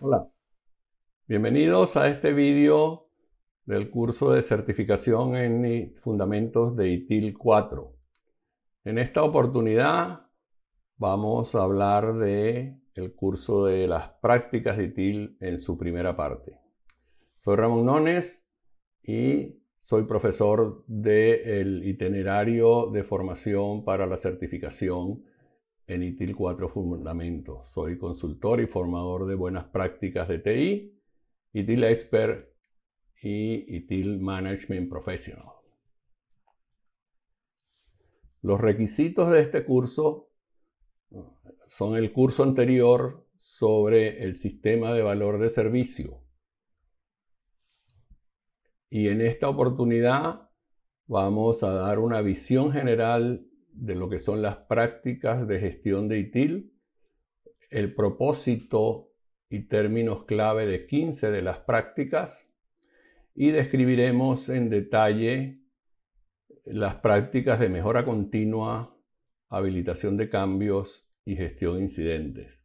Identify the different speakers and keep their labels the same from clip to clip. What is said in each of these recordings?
Speaker 1: Hola, bienvenidos a este vídeo del curso de certificación en fundamentos de ITIL 4. En esta oportunidad vamos a hablar de el curso de las prácticas de ITIL en su primera parte. Soy Ramón Nones y soy profesor del itinerario de formación para la certificación en ITIL 4 fundamentos. Soy consultor y formador de buenas prácticas de TI, ITIL Expert y ITIL Management Professional. Los requisitos de este curso son el curso anterior sobre el sistema de valor de servicio. Y en esta oportunidad vamos a dar una visión general de lo que son las prácticas de gestión de ITIL, el propósito y términos clave de 15 de las prácticas y describiremos en detalle las prácticas de mejora continua, habilitación de cambios y gestión de incidentes.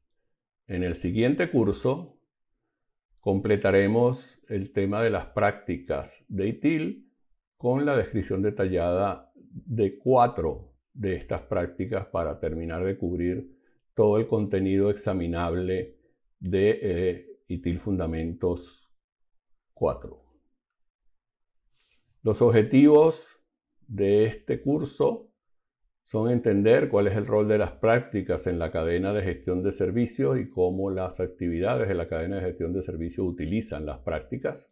Speaker 1: En el siguiente curso completaremos el tema de las prácticas de ITIL con la descripción detallada de cuatro de estas prácticas para terminar de cubrir todo el contenido examinable de eh, ITIL Fundamentos 4. Los objetivos de este curso son entender cuál es el rol de las prácticas en la cadena de gestión de servicios y cómo las actividades de la cadena de gestión de servicios utilizan las prácticas.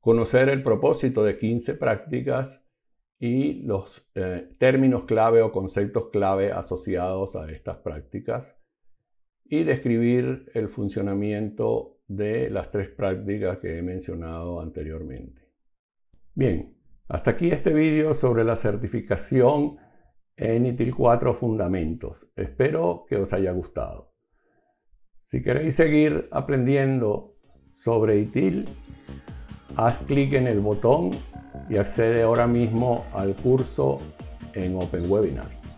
Speaker 1: Conocer el propósito de 15 prácticas y los eh, términos clave o conceptos clave asociados a estas prácticas y describir el funcionamiento de las tres prácticas que he mencionado anteriormente. Bien, hasta aquí este vídeo sobre la certificación en ITIL 4 Fundamentos. Espero que os haya gustado. Si queréis seguir aprendiendo sobre ITIL, haz clic en el botón y accede ahora mismo al curso en Open Webinars.